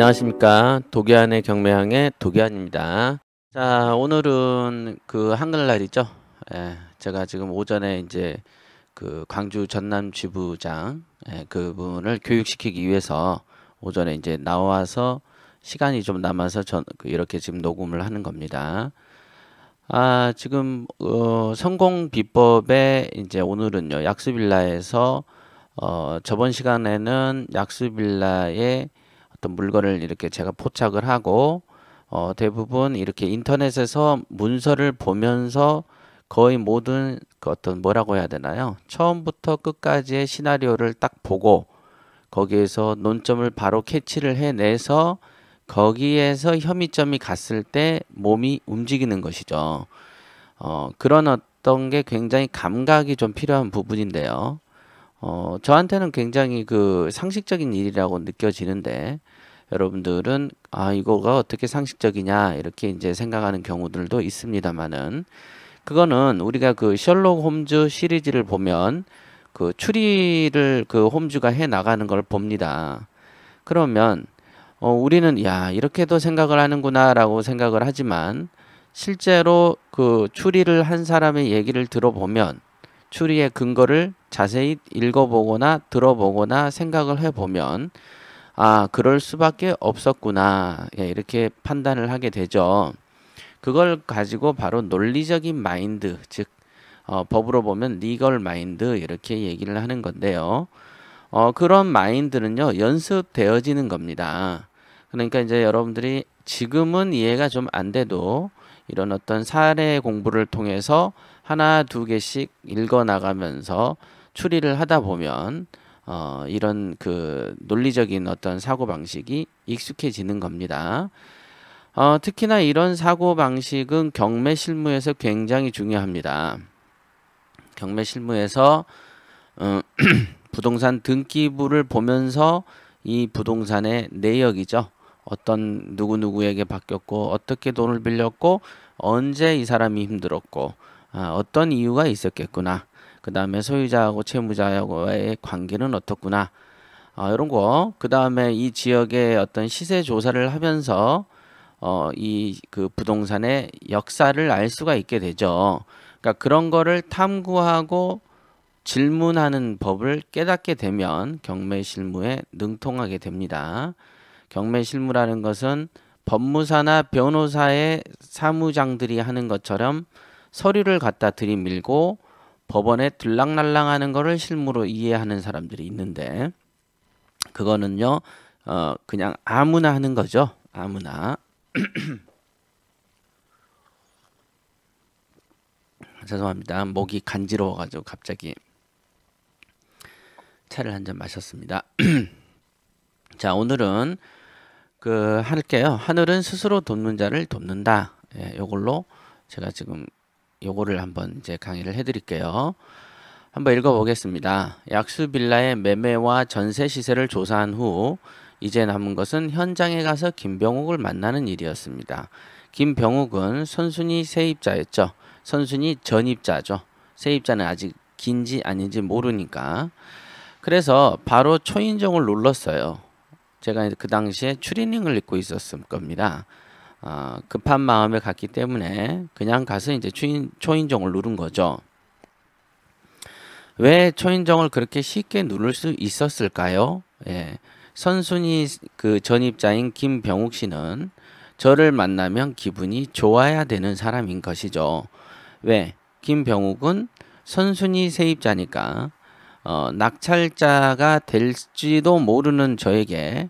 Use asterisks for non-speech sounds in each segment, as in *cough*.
안녕하십니까 독일안의 경매항의 독일안입니다 자 오늘은 그 한글날이죠 예, 제가 지금 오전에 이제 그 광주 전남 지부장 예, 그분을 교육시키기 위해서 오전에 이제 나와서 시간이 좀 남아서 전 그 이렇게 지금 녹음을 하는 겁니다 아 지금 어, 성공 비법에 이제 오늘은요 약수빌라에서 어, 저번 시간에는 약수빌라의 어떤 물건을 이렇게 제가 포착을 하고 어, 대부분 이렇게 인터넷에서 문서를 보면서 거의 모든 그 어떤 뭐라고 해야 되나요? 처음부터 끝까지의 시나리오를 딱 보고 거기에서 논점을 바로 캐치를 해내서 거기에서 혐의점이 갔을 때 몸이 움직이는 것이죠. 어, 그런 어떤 게 굉장히 감각이 좀 필요한 부분인데요. 어, 저한테는 굉장히 그 상식적인 일이라고 느껴지는데 여러분들은 아 이거가 어떻게 상식적이냐 이렇게 이제 생각하는 경우들도 있습니다만은 그거는 우리가 그 셜록 홈즈 시리즈를 보면 그 추리를 그 홈즈가 해 나가는 걸 봅니다. 그러면 어 우리는 야 이렇게도 생각을 하는구나라고 생각을 하지만 실제로 그 추리를 한 사람의 얘기를 들어보면 추리의 근거를 자세히 읽어보거나 들어보거나 생각을 해보면 아, 그럴 수밖에 없었구나. 예, 이렇게 판단을 하게 되죠. 그걸 가지고 바로 논리적인 마인드, 즉, 어, 법으로 보면 리걸 마인드 이렇게 얘기를 하는 건데요. 어, 그런 마인드는요, 연습되어지는 겁니다. 그러니까 이제 여러분들이 지금은 이해가 좀 안 돼도 이런 어떤 사례 공부를 통해서 하나, 두 개씩 읽어 나가면서 추리를 하다 보면 어, 이런 그 논리적인 어떤 사고 방식이 익숙해지는 겁니다. 어, 특히나 이런 사고 방식은 경매 실무에서 굉장히 중요합니다. 경매 실무에서 어, *clears throat* 부동산 등기부를 보면서 이 부동산의 내역이죠. 어떤 누구누구에게 바뀌었고 어떻게 돈을 빌렸고 언제 이 사람이 힘들었고 아, 어떤 이유가 있었겠구나 그 다음에 소유자하고 채무자하고의 관계는 어떻구나. 어, 이런 거. 그 다음에 이 지역의 어떤 시세 조사를 하면서 어, 이 그 부동산의 역사를 알 수가 있게 되죠. 그러니까 그런 거를 탐구하고 질문하는 법을 깨닫게 되면 경매 실무에 능통하게 됩니다. 경매 실무라는 것은 법무사나 변호사의 사무장들이 하는 것처럼 서류를 갖다 들이밀고 법원에 들락날락하는 거를 실무로 이해하는 사람들이 있는데 그거는요 어, 그냥 아무나 하는 거죠 아무나 *clears throat* 죄송합니다 목이 간지러워가지고 갑자기 차를 한 잔 마셨습니다 *clears throat* 자 오늘은 그 할게요 하늘은 스스로 돕는 자를 돕는다 예, 요걸로 제가 지금 요거를 한번 이제 강의를 해드릴게요. 한번 읽어보겠습니다. 약수빌라의 매매와 전세 시세를 조사한 후 이제 남은 것은 현장에 가서 김병욱을 만나는 일이었습니다. 김병욱은 선순위 세입자였죠. 선순위 전입자죠. 세입자는 아직 긴지 아닌지 모르니까. 그래서 바로 초인종을 눌렀어요. 제가 그 당시에 추리닝을 입고 있었을 겁니다. 어, 급한 마음을 갖기 때문에 그냥 가서 이제 초인, 초인종을 누른 거죠. 왜 초인종을 그렇게 쉽게 누를 수 있었을까요? 예. 선순위 그 전입자인 김병욱 씨는 저를 만나면 기분이 좋아야 되는 사람인 것이죠. 왜? 김병욱은 선순위 세입자니까 어, 낙찰자가 될지도 모르는 저에게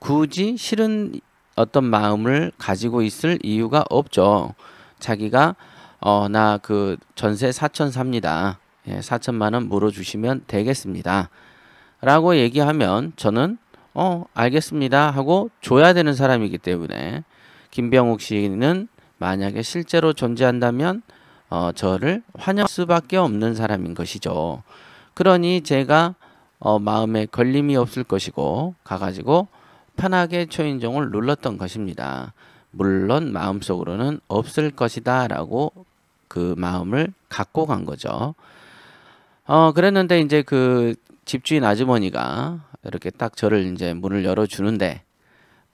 굳이 싫은 어떤 마음을 가지고 있을 이유가 없죠. 자기가 어, 나 그 전세 4천 삽니다. 예, 4천만 원 물어주시면 되겠습니다. 라고 얘기하면 저는 어, 알겠습니다 하고 줘야 되는 사람이기 때문에 김병욱 씨는 만약에 실제로 존재한다면 어, 저를 환영 수밖에 없는 사람인 것이죠. 그러니 제가 어, 마음에 걸림이 없을 것이고 가가지고 편하게 초인종을 눌렀던 것입니다. 물론 마음속으로는 없을 것이다 라고 그 마음을 갖고 간 거죠. 어, 그랬는데 이제 그 집주인 아주머니가 이렇게 딱 저를 이제 문을 열어주는데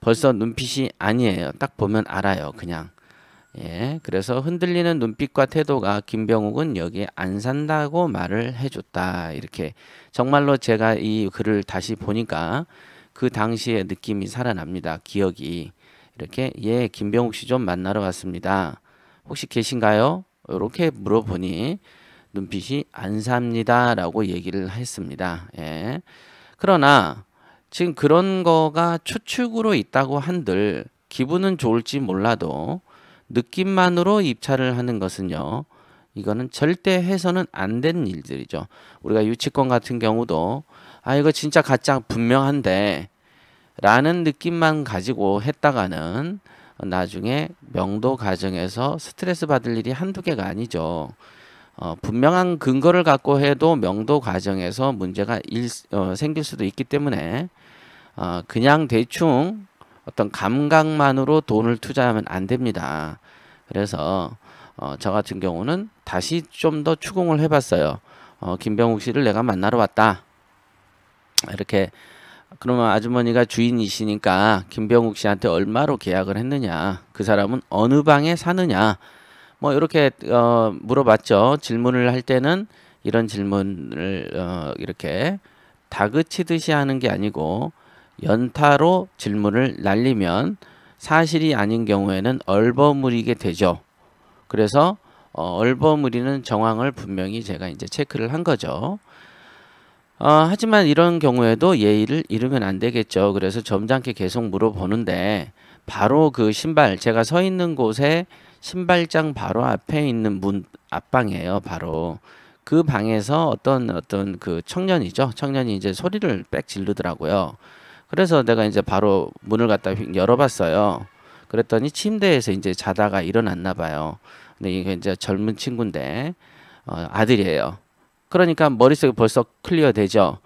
벌써 눈빛이 아니에요. 딱 보면 알아요. 그냥. 예. 그래서 흔들리는 눈빛과 태도가 김병욱은 여기에 안 산다고 말을 해줬다. 이렇게. 정말로 제가 이 글을 다시 보니까 그 당시의 느낌이 살아납니다. 기억이. 이렇게 예, 김병욱 씨 좀 만나러 왔습니다. 혹시 계신가요? 이렇게 물어보니 눈빛이 안 삽니다. 라고 얘기를 했습니다. 예. 그러나 지금 그런 거가 추측으로 있다고 한들 기분은 좋을지 몰라도 느낌만으로 입찰을 하는 것은요. 이거는 절대 해서는 안된 일들이죠. 우리가 유치권 같은 경우도 아 이거 진짜 가짜 분명한데 라는 느낌만 가지고 했다가는 나중에 명도 가정에서 스트레스 받을 일이 한두 개가 아니죠. 어, 분명한 근거를 갖고 해도 명도 과정에서 문제가 일, 어, 생길 수도 있기 때문에 어, 그냥 대충 어떤 감각만으로 돈을 투자하면 안 됩니다. 그래서 어, 저 같은 경우는 다시 좀 더 추궁을 해봤어요. 어, 김병욱 씨를 내가 만나러 왔다. 이렇게 그러면 아주머니가 주인이시니까 김병욱 씨한테 얼마로 계약을 했느냐 그 사람은 어느 방에 사느냐 뭐 이렇게 어, 물어봤죠 질문을 할 때는 이런 질문을 어, 이렇게 다그치듯이 하는 게 아니고 연타로 질문을 날리면 사실이 아닌 경우에는 얼버무리게 되죠 그래서 어, 얼버무리는 정황을 분명히 제가 이제 체크를 한 거죠 어, 하지만 이런 경우에도 예의를 잃으면 안 되겠죠. 그래서 점잖게 계속 물어보는데 바로 그 신발 제가 서 있는 곳에 신발장 바로 앞에 있는 문 앞방이에요. 바로 그 방에서 어떤 어떤 그 청년이죠. 청년이 이제 소리를 빽질르더라고요 그래서 내가 이제 바로 문을 갖다 열어봤어요. 그랬더니 침대에서 이제 자다가 일어났나 봐요. 근데 이게 이제 젊은 친구인데 어, 아들이에요. 그러니까 머릿속에 벌써 클리어 되죠.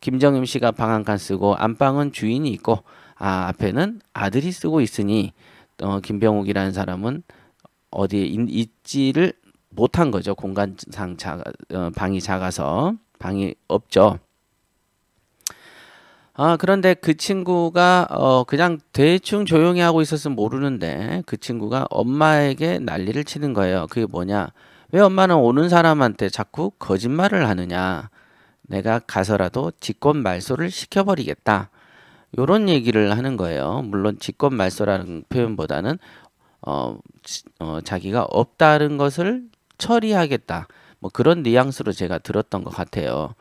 김정임 씨가 방 한 칸 쓰고 안방은 주인이 있고 아 앞에는 아들이 쓰고 있으니 어, 김병욱이라는 사람은 어디에 있, 지를 못한 거죠. 공간상 작아, 어, 방이 작아서 방이 없죠. 아 그런데 그 친구가 어, 그냥 대충 조용히 하고 있었으면 모르는데 그 친구가 엄마에게 난리를 치는 거예요. 그게 뭐냐? 왜 엄마는 오는 사람한테 자꾸 거짓말을 하느냐. 내가 가서라도 직권 말소를 시켜버리겠다. 요런 얘기를 하는 거예요. 물론 직권 말소라는 표현보다는 어, 어, 자기가 없다는 것을 처리하겠다. 뭐 그런 뉘앙스로 제가 들었던 것 같아요.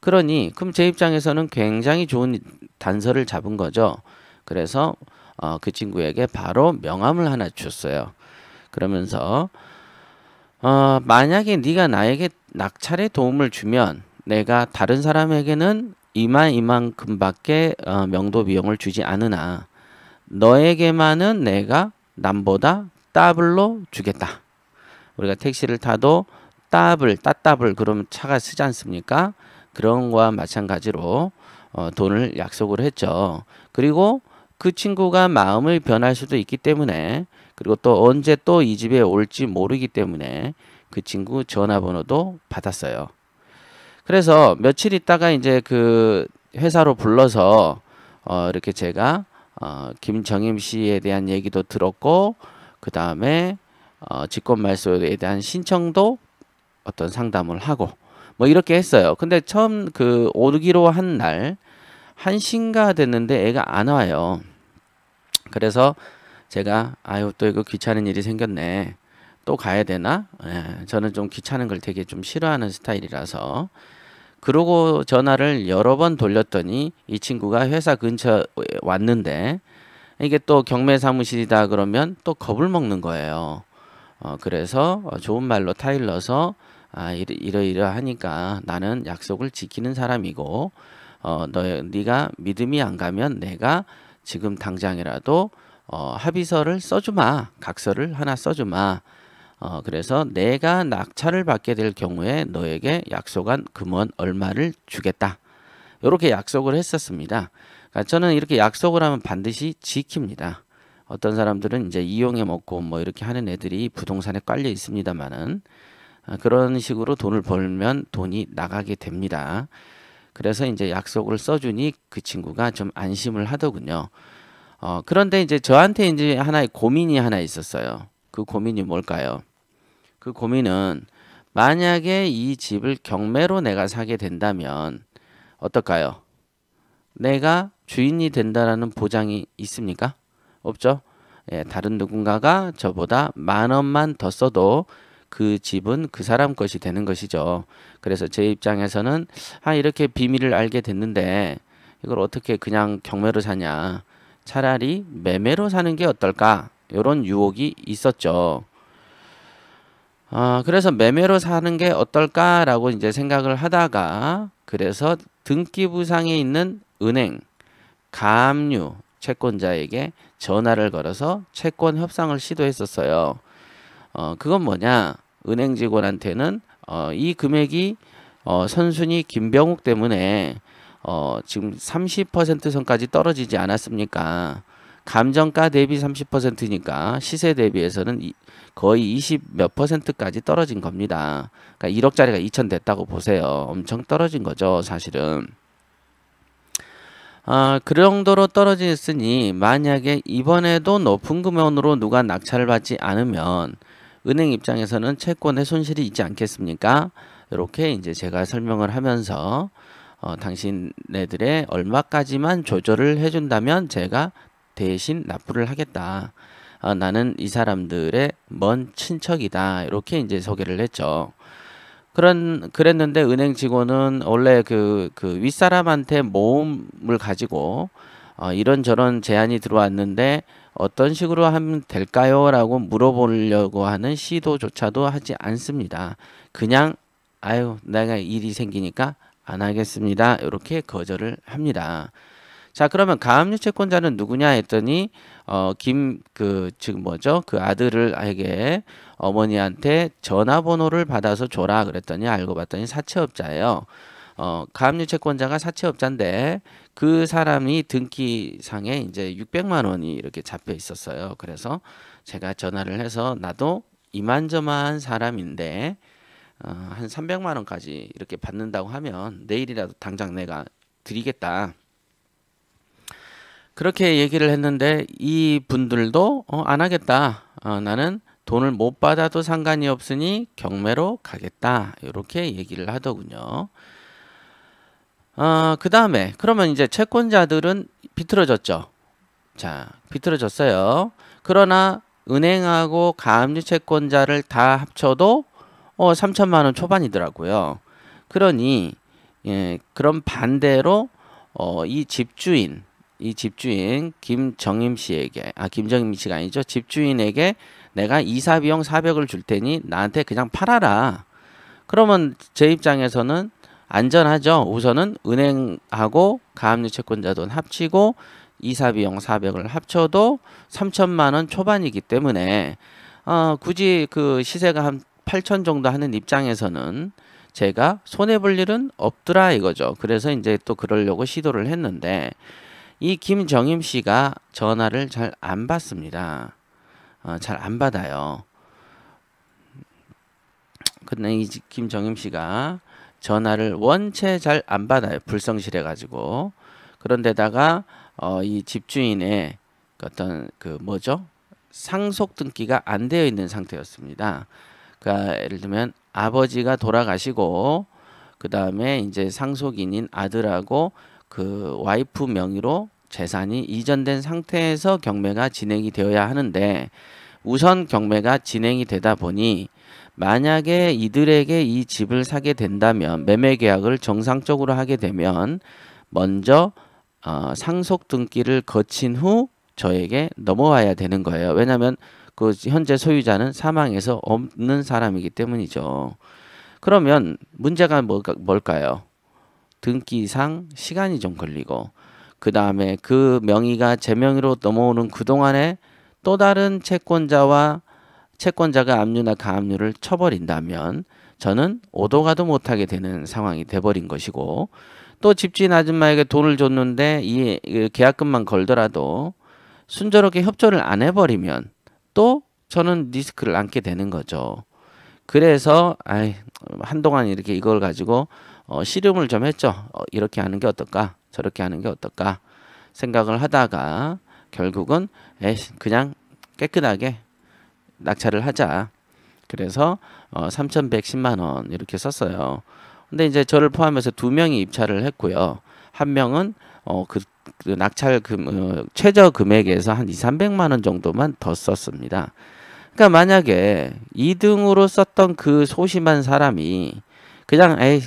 그러니 그럼 제 입장에서는 굉장히 좋은 단서를 잡은 거죠. 그래서 어, 그 친구에게 바로 명함을 하나 줬어요. 그러면서 어, 만약에 네가 나에게 낙찰의 도움을 주면 내가 다른 사람에게는 이만 이만큼밖에 어, 명도 비용을 주지 않으나 너에게만은 내가 남보다 따블로 주겠다. 우리가 택시를 타도 따블, 따따블 그러 차가 쓰지 않습니까? 그런 거와 마찬가지로 어, 돈을 약속을 했죠. 그리고 그 친구가 마음을 변할 수도 있기 때문에 그리고 또 언제 또 이 집에 올지 모르기 때문에 그 친구 전화번호도 받았어요. 그래서 며칠 있다가 이제 그 회사로 불러서 어 이렇게 제가 어 김정임 씨에 대한 얘기도 들었고 그 다음에 어 직권 말소에 대한 신청도 어떤 상담을 하고 뭐 이렇게 했어요. 근데 처음 그 오르기로 한 날 한신가 됐는데 애가 안 와요. 그래서 제가 아유 또 이거 귀찮은 일이 생겼네. 또 가야 되나? 예, 저는 좀 귀찮은 걸 되게 좀 싫어하는 스타일이라서 그러고 전화를 여러 번 돌렸더니 이 친구가 회사 근처 에 왔는데 이게 또 경매 사무실이다 그러면 또 겁을 먹는 거예요. 어, 그래서 좋은 말로 타일러서 아, 이러, 이러 하니까 나는 약속을 지키는 사람이고 어, 너 네가 믿음이 안 가면 내가 지금 당장이라도 어, 합의서를 써주마. 각서를 하나 써주마. 어, 그래서 내가 낙찰을 받게 될 경우에 너에게 약속한 금원 얼마를 주겠다. 이렇게 약속을 했었습니다. 그러니까 저는 이렇게 약속을 하면 반드시 지킵니다. 어떤 사람들은 이제 이용해 먹고 뭐 이렇게 하는 애들이 부동산에 깔려 있습니다만은 어, 그런 식으로 돈을 벌면 돈이 나가게 됩니다. 그래서 이제 약속을 써주니 그 친구가 좀 안심을 하더군요. 어, 그런데 이제 저한테 이제 하나의 고민이 하나 있었어요. 그 고민이 뭘까요? 그 고민은 만약에 이 집을 경매로 내가 사게 된다면 어떨까요? 내가 주인이 된다라는 보장이 있습니까? 없죠? 예, 다른 누군가가 저보다 만 원만 더 써도 그 집은 그 사람 것이 되는 것이죠. 그래서 제 입장에서는 아 이렇게 비밀을 알게 됐는데 이걸 어떻게 그냥 경매로 사냐 차라리 매매로 사는 게 어떨까? 이런 유혹이 있었죠. 아, 그래서 매매로 사는 게 어떨까라고 이제 생각을 하다가 그래서 등기부상에 있는 은행, 가압류 채권자에게 전화를 걸어서 채권 협상을 시도했었어요. 어, 그건 뭐냐? 은행 직원한테는 어, 이 금액이 어, 선순위 김병욱 때문에 어, 지금 30% 선까지 떨어지지 않았습니까? 감정가 대비 30%니까 시세 대비해서는 거의 20 몇 퍼센트까지 떨어진 겁니다. 그러니까 1억짜리가 2천 됐다고 보세요. 엄청 떨어진 거죠, 사실은. 아, 그 정도로 떨어졌으니 만약에 이번에도 높은 금연으로 누가 낙찰을 받지 않으면 은행 입장에서는 채권의 손실이 있지 않겠습니까? 이렇게 이제 제가 설명을 하면서 어, 당신네들의 얼마까지만 조절을 해준다면 제가 대신 납부를 하겠다. 어, 나는 이 사람들의 먼 친척이다. 이렇게 이제 소개를 했죠. 그런 그랬는데 은행 직원은 원래 그, 그 윗사람한테 모음을 가지고 어, 이런저런 제안이 들어왔는데 어떤 식으로 하면 될까요? 라고 물어보려고 하는 시도조차도 하지 않습니다. 그냥 아유 내가 일이 생기니까 안 하겠습니다. 이렇게 거절을 합니다. 자 그러면 가압류 채권자는 누구냐 했더니 어김그 지금 뭐죠 그 아들을에게 아, 어머니한테 전화번호를 받아서 줘라 그랬더니 알고 봤더니 사채업자예요. 어 가압류 채권자가 사채업자인데 그 사람이 등기상에 이제 600만 원이 이렇게 잡혀 있었어요. 그래서 제가 전화를 해서 나도 이만저만 사람인데 어, 한 300만 원까지 이렇게 받는다고 하면 내일이라도 당장 내가 드리겠다. 그렇게 얘기를 했는데 이 분들도 어, 안 하겠다. 어, 나는 돈을 못 받아도 상관이 없으니 경매로 가겠다. 이렇게 얘기를 하더군요. 어, 그 다음에 그러면 이제 채권자들은 비틀어졌죠. 자, 비틀어졌어요. 그러나 은행하고 가압류 채권자를 다 합쳐도 어 3천만 원 초반이더라고요. 그러니 예, 그런 반대로 어, 이 집주인 이 집주인 김정임 씨에게 아 김정임 씨가 아니죠 집주인에게 내가 이사 비용 400을 줄 테니 나한테 그냥 팔아라. 그러면 제 입장에서는 안전하죠. 우선은 은행하고 가압류 채권자 돈 합치고 이사 비용 400을 합쳐도 3천만 원 초반이기 때문에 어, 굳이 그 시세가 한 8천 정도 하는 입장에서는 제가 손해 볼 일은 없더라 이거죠. 그래서 이제 또 그러려고 시도를 했는데 이 김정임 씨가 전화를 잘 안 받습니다. 어, 잘안 받아요. 근데 이 김정임 씨가 전화를 원체 잘 안 받아요. 불성실해 가지고. 그런데다가 어, 이 집주인의 어떤 그 뭐죠? 상속 등기가 안 되어 있는 상태였습니다. 그러니까 예를 들면 아버지가 돌아가시고 그 다음에 이제 상속인인 아들하고 그 와이프 명의로 재산이 이전된 상태에서 경매가 진행이 되어야 하는데 우선 경매가 진행이 되다 보니 만약에 이들에게 이 집을 사게 된다면 매매 계약을 정상적으로 하게 되면 먼저 어, 상속 등기를 거친 후 저에게 넘어와야 되는 거예요. 왜냐하면 그 현재 소유자는 사망해서 없는 사람이기 때문이죠. 그러면 문제가 뭐, 뭘까요? 등기상 시간이 좀 걸리고 그 다음에 그 명의가 제 명의로 넘어오는 그동안에 또 다른 채권자와 채권자가 압류나 가압류를 쳐버린다면 저는 오도 가도 못하게 되는 상황이 돼버린 것이고 또 집주인 아줌마에게 돈을 줬는데 이 계약금만 걸더라도 순조롭게 협조를 안 해버리면 또 저는 리스크를 안게 되는 거죠. 그래서 아이, 한동안 이렇게 이걸 가지고 어, 씨름을 좀 했죠. 어, 이렇게 하는 게 어떨까? 저렇게 하는 게 어떨까? 생각을 하다가 결국은 에이, 그냥 깨끗하게 낙찰을 하자. 그래서 어, 3,110만 원 이렇게 썼어요. 근데 이제 저를 포함해서 두 명이 입찰을 했고요. 한 명은 어, 그그 낙찰 금 어, 최저 금액에서 한 이삼백만원 정도만 더 썼습니다. 그러니까 만약에 이등으로 썼던 그 소심한 사람이 그냥 에이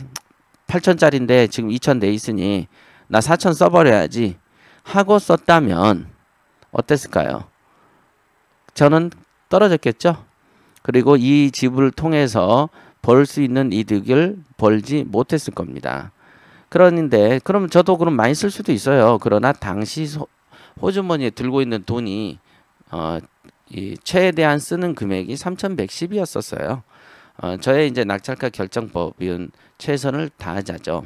8천짜리인데 지금 2천 돼 있으니 나 4천 써버려야지 하고 썼다면 어땠을까요? 저는 떨어졌겠죠. 그리고 이 집을 통해서 벌 수 있는 이득을 벌지 못했을 겁니다. 그런데 그럼 저도 그럼 많이 쓸 수도 있어요. 그러나 당시 호주머니에 들고 있는 돈이 어, 이 최대한 쓰는 금액이 3,110이었었어요. 어, 저의 이제 낙찰가 결정법은 최선을 다하자죠.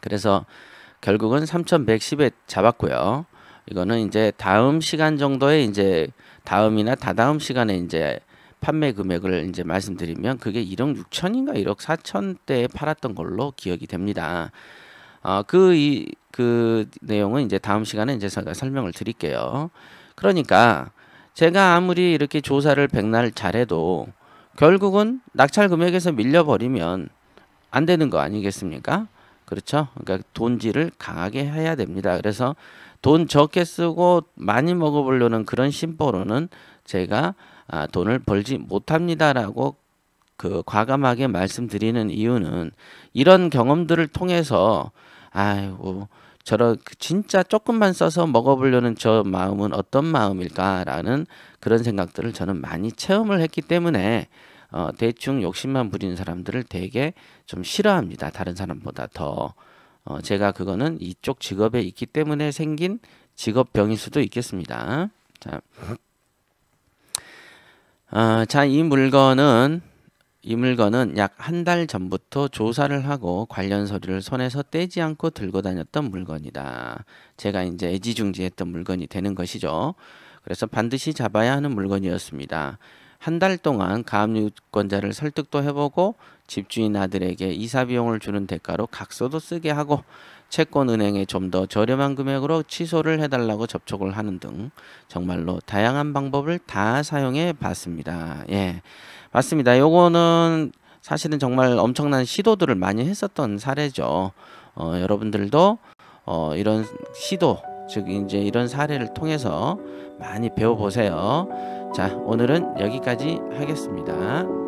그래서 결국은 3,110에 잡았고요. 이거는 이제 다음 시간 정도에 이제 다음이나 다다음 시간에 이제 판매 금액을 이제 말씀드리면 그게 1억 6천인가 1억 4천대에 팔았던 걸로 기억이 됩니다. 어, 그, 이, 그 내용은 이제 다음 시간에 이제 제가 설명을 드릴게요. 그러니까 제가 아무리 이렇게 조사를 백날 잘해도 결국은 낙찰 금액에서 밀려버리면 안 되는 거 아니겠습니까? 그렇죠? 그러니까 돈질을 강하게 해야 됩니다. 그래서 돈 적게 쓰고 많이 먹어보려는 그런 심보로는 제가 아, 돈을 벌지 못합니다라고 그 과감하게 말씀드리는 이유는 이런 경험들을 통해서 아이고 저러 진짜 조금만 써서 먹어보려는 저 마음은 어떤 마음일까라는 그런 생각들을 저는 많이 체험을 했기 때문에 어, 대충 욕심만 부리는 사람들을 되게 좀 싫어합니다. 다른 사람보다 더 어, 제가 그거는 이쪽 직업에 있기 때문에 생긴 직업병일 수도 있겠습니다. 자. 아, 아, 자, 이 물건은 이 물건은 약 한 달 전부터 조사를 하고 관련 서류를 손에서 떼지 않고 들고 다녔던 물건이다. 제가 이제 애지중지했던 물건이 되는 것이죠. 그래서 반드시 잡아야 하는 물건이었습니다. 한달 동안 가압류권자를 설득도 해보고 집주인 아들에게 이사 비용을 주는 대가로 각서도 쓰게 하고 채권은행에 좀 더 저렴한 금액으로 취소를 해달라고 접촉을 하는 등 정말로 다양한 방법을 다 사용해 봤습니다. 예. 맞습니다. 요거는 사실은 정말 엄청난 시도들을 많이 했었던 사례죠. 어, 여러분들도 어, 이런 시도, 즉 이제 이런 사례를 통해서 많이 배워보세요. 자, 오늘은 여기까지 하겠습니다.